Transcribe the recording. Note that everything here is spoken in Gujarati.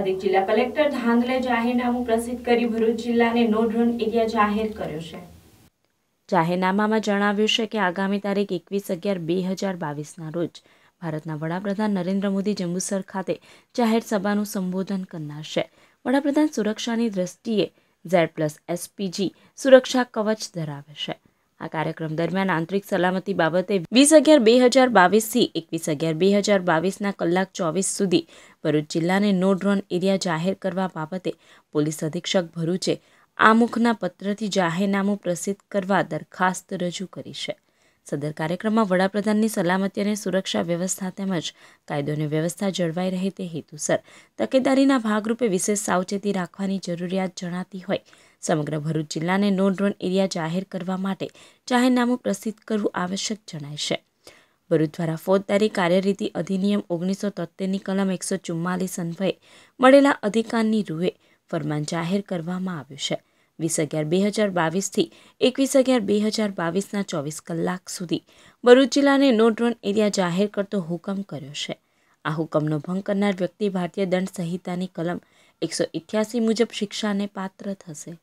અધિક જિલ્લા કલેક્ટર ધાંગલે જાહેરનામું પ્રસિદ્ધ કરી ભરૂચ જિલ્લાને નો ડ્રોન એરિયા જાહેર કર્યો છે જાહેરનામામાં જણાવ્યું છે કે આગામી તારીખ એકવીસ અગિયાર બે હજાર બાવીસના રોજ ભારતના વડાપ્રધાન નરેન્દ્ર મોદી જંબુસર ખાતે જાહેર સભાનું સંબોધન કરનાર છે વડાપ્રધાન સુરક્ષાની દ્રષ્ટિએ ઝેડ પ્લસ એસપીજી સુરક્ષા કવચ ધરાવે છે આ કાર્યક્રમ દરમિયાન આંતરિક સલામતી બાબતે વીસ અગિયાર બે હજાર બાવીસથી એકવીસ અગિયાર બે હજાર બાવીસના કલાક ચોવીસ સુધી ભરૂચ જિલ્લાને નો ડ્રોન એરિયા જાહેર કરવા બાબતે પોલીસ અધિક્ષક ભરૂચે મુખના પત્રથી જાહેરનામું પ્રસિદ્ધ કરવા દરખાસ્ત રજૂ કરી છે સદર કાર્યક્રમમાં વડાપ્રધાનની સલામતી અને સુરક્ષા વ્યવસ્થા તેમજ કાયદોની વ્યવસ્થા જળવાઈ રહે તે હેતુસર તકેદારીના ભાગરૂપે વિશેષ સાવચેતી રાખવાની જરૂરિયાત જણાતી હોય સમગ્ર ભરૂચ જિલ્લાને નો ડ્રોન એરિયા જાહેર કરવા માટે જાહેરનામું પ્રસિદ્ધ કરવું આવશ્યક જણાય છે ભરૂચ દ્વારા ફોજદારી કાર્યરીતિ અધિનિયમ ઓગણીસો તોતેરની કલમ એકસો ચુમ્માલીસ અન્વયે મળેલા અધિકારની રૂએ ફરમાન જાહેર કરવામાં આવ્યું છે વીસ અગિયાર બે હજાર બાવીસથી એકવીસ અગિયાર બે હજાર બાવીસના ચોવીસ કલાક સુધી ભરૂચ જિલ્લાને નો ડ્રોન એરિયા જાહેર કરતો હુકમ કર્યો છે આ હુકમનો ભંગ કરનાર વ્યક્તિ ભારતીય દંડ સંહિતાની કલમ એકસો ઇઠ્યાસી મુજબ શિક્ષાને પાત્ર થશે